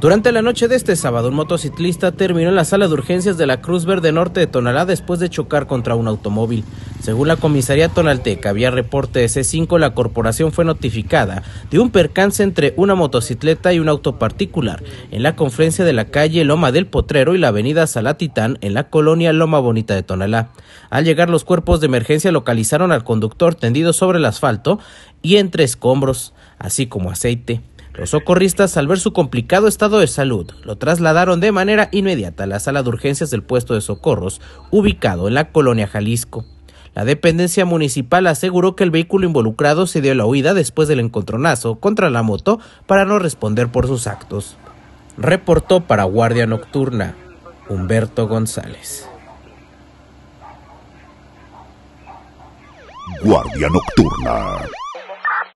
Durante la noche de este sábado, un motociclista terminó en la sala de urgencias de la Cruz Verde Norte de Tonalá después de chocar contra un automóvil. Según la comisaría tonalteca, vía reporte de C5, la corporación fue notificada de un percance entre una motocicleta y un auto particular en la confluencia de la calle Loma del Potrero y la avenida Salatitán en la colonia Loma Bonita de Tonalá. Al llegar, los cuerpos de emergencia localizaron al conductor tendido sobre el asfalto y entre escombros, así como aceite. Los socorristas, al ver su complicado estado de salud, lo trasladaron de manera inmediata a la sala de urgencias del puesto de socorros, ubicado en la colonia Jalisco. La dependencia municipal aseguró que el vehículo involucrado se dio la huida después del encontronazo contra la moto para no responder por sus actos. Reportó para Guardia Nocturna Humberto González. Guardia Nocturna.